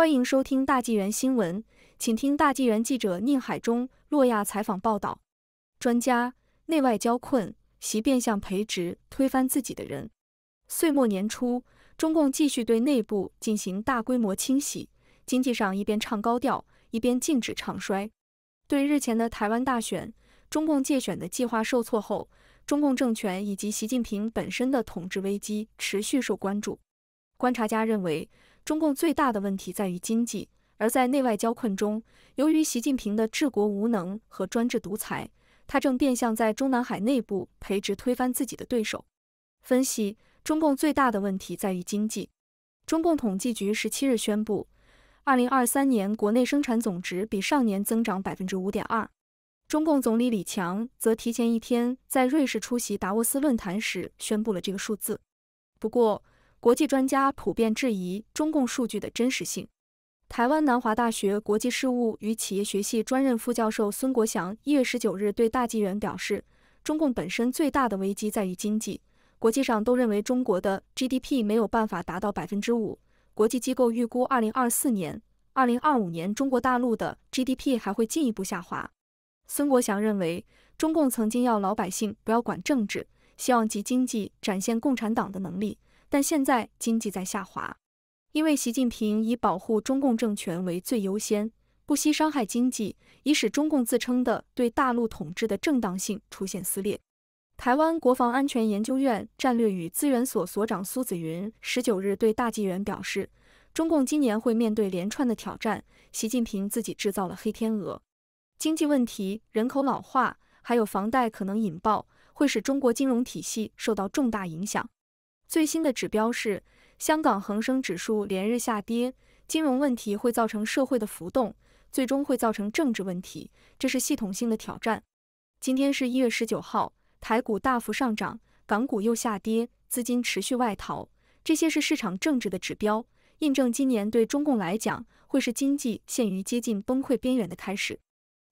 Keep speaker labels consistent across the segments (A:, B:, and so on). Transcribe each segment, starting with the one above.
A: 欢迎收听大纪元新闻，请听大纪元记者宁海中、洛亚采访报道。专家：内外交困，习变相培植推翻自己的人。岁末年初，中共继续对内部进行大规模清洗，经济上一边唱高调，一边禁止唱衰。对日前的台湾大选，中共借选的计划受挫后，中共政权以及习近平本身的统治危机持续受关注。观察家认为。中共最大的问题在于经济，而在内外交困中，由于习近平的治国无能和专制独裁，他正变相在中南海内部培植推翻自己的对手。分析中共最大的问题在于经济。中共统计局十七日宣布，二零二三年国内生产总值比上年增长百分之五点二。中共总理李强则提前一天在瑞士出席达沃斯论坛时宣布了这个数字。不过，国际专家普遍质疑中共数据的真实性。台湾南华大学国际事务与企业学系专任副教授孙国祥一月十九日对大纪元表示，中共本身最大的危机在于经济，国际上都认为中国的 GDP 没有办法达到百分之五。国际机构预估，二零二四年、二零二五年中国大陆的 GDP 还会进一步下滑。孙国祥认为，中共曾经要老百姓不要管政治，希望集经济展现共产党的能力。但现在经济在下滑，因为习近平以保护中共政权为最优先，不惜伤害经济，以使中共自称的对大陆统治的正当性出现撕裂。台湾国防安全研究院战略与资源所所长苏子云十九日对大纪元表示，中共今年会面对连串的挑战，习近平自己制造了黑天鹅，经济问题、人口老化，还有房贷可能引爆，会使中国金融体系受到重大影响。最新的指标是香港恒生指数连日下跌，金融问题会造成社会的浮动，最终会造成政治问题，这是系统性的挑战。今天是一月十九号，台股大幅上涨，港股又下跌，资金持续外逃，这些是市场政治的指标，印证今年对中共来讲会是经济陷于接近崩溃边缘的开始。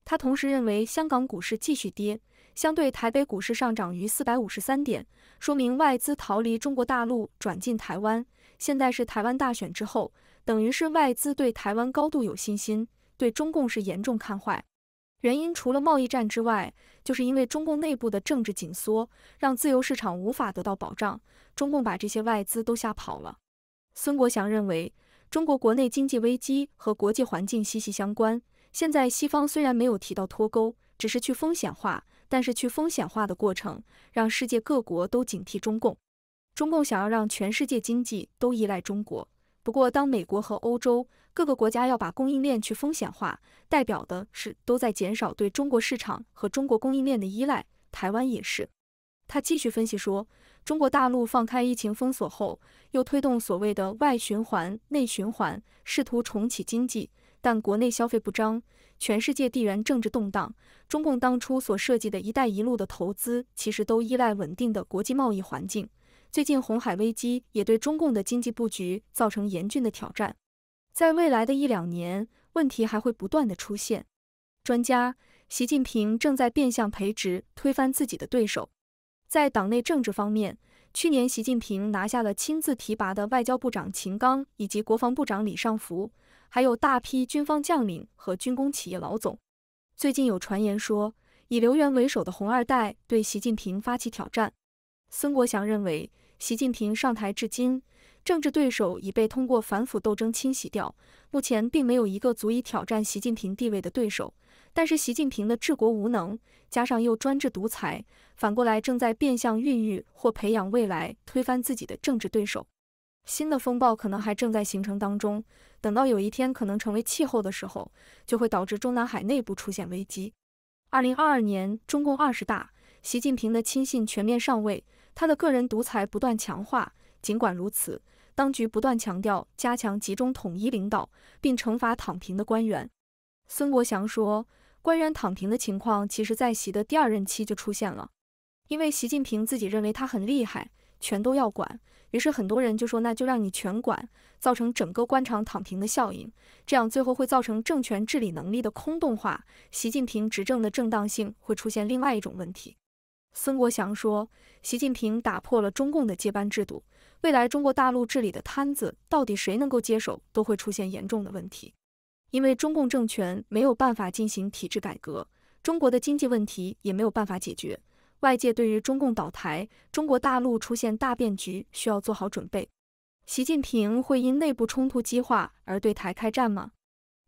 A: 他同时认为香港股市继续跌。相对台北股市上涨于四百五十三点，说明外资逃离中国大陆转进台湾。现在是台湾大选之后，等于是外资对台湾高度有信心，对中共是严重看坏。原因除了贸易战之外，就是因为中共内部的政治紧缩，让自由市场无法得到保障，中共把这些外资都吓跑了。孙国祥认为，中国国内经济危机和国际环境息息相关。现在西方虽然没有提到脱钩，只是去风险化。但是去风险化的过程，让世界各国都警惕中共。中共想要让全世界经济都依赖中国。不过，当美国和欧洲各个国家要把供应链去风险化，代表的是都在减少对中国市场和中国供应链的依赖。台湾也是。他继续分析说，中国大陆放开疫情封锁后，又推动所谓的外循环、内循环，试图重启经济。但国内消费不张，全世界地缘政治动荡，中共当初所设计的一带一路的投资，其实都依赖稳定的国际贸易环境。最近红海危机也对中共的经济布局造成严峻的挑战。在未来的一两年，问题还会不断的出现。专家，习近平正在变相培植、推翻自己的对手。在党内政治方面，去年习近平拿下了亲自提拔的外交部长秦刚以及国防部长李尚福。还有大批军方将领和军工企业老总。最近有传言说，以刘源为首的“红二代”对习近平发起挑战。孙国祥认为，习近平上台至今，政治对手已被通过反腐斗争清洗掉，目前并没有一个足以挑战习近平地位的对手。但是，习近平的治国无能，加上又专制独裁，反过来正在变相孕育或培养未来推翻自己的政治对手。新的风暴可能还正在形成当中，等到有一天可能成为气候的时候，就会导致中南海内部出现危机。二零二二年中共二十大，习近平的亲信全面上位，他的个人独裁不断强化。尽管如此，当局不断强调加强集中统一领导，并惩罚躺平的官员。孙国祥说，官员躺平的情况其实在习的第二任期就出现了，因为习近平自己认为他很厉害。全都要管，于是很多人就说那就让你全管，造成整个官场躺平的效应，这样最后会造成政权治理能力的空洞化，习近平执政的正当性会出现另外一种问题。孙国祥说，习近平打破了中共的接班制度，未来中国大陆治理的摊子到底谁能够接手，都会出现严重的问题，因为中共政权没有办法进行体制改革，中国的经济问题也没有办法解决。外界对于中共倒台、中国大陆出现大变局需要做好准备。习近平会因内部冲突激化而对台开战吗？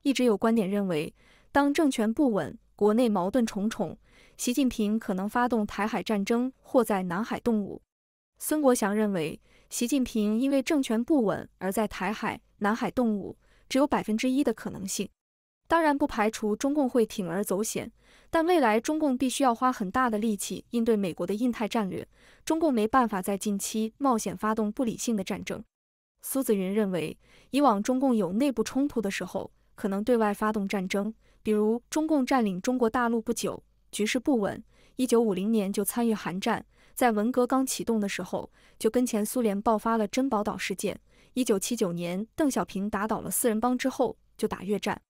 A: 一直有观点认为，当政权不稳、国内矛盾重重，习近平可能发动台海战争或在南海动武。孙国祥认为，习近平因为政权不稳而在台海、南海动武，只有百分之一的可能性。当然不排除中共会铤而走险，但未来中共必须要花很大的力气应对美国的印太战略，中共没办法在近期冒险发动不理性的战争。苏子云认为，以往中共有内部冲突的时候，可能对外发动战争，比如中共占领中国大陆不久，局势不稳，一九五零年就参与韩战，在文革刚启动的时候，就跟前苏联爆发了珍宝岛事件，一九七九年邓小平打倒了四人帮之后，就打越战。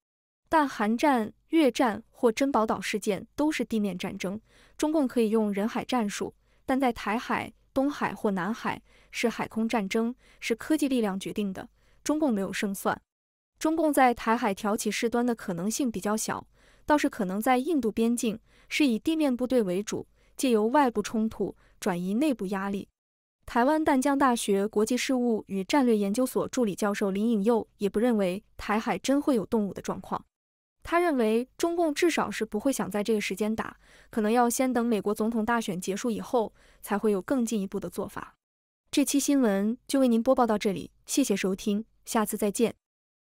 A: 但韩战、越战或珍宝岛事件都是地面战争，中共可以用人海战术，但在台海、东海或南海是海空战争，是科技力量决定的，中共没有胜算。中共在台海挑起事端的可能性比较小，倒是可能在印度边境，是以地面部队为主，借由外部冲突转移内部压力。台湾淡江大学国际事务与战略研究所助理教授林颖佑也不认为台海真会有动武的状况。他认为，中共至少是不会想在这个时间打，可能要先等美国总统大选结束以后，才会有更进一步的做法。这期新闻就为您播报到这里，谢谢收听，下次再见。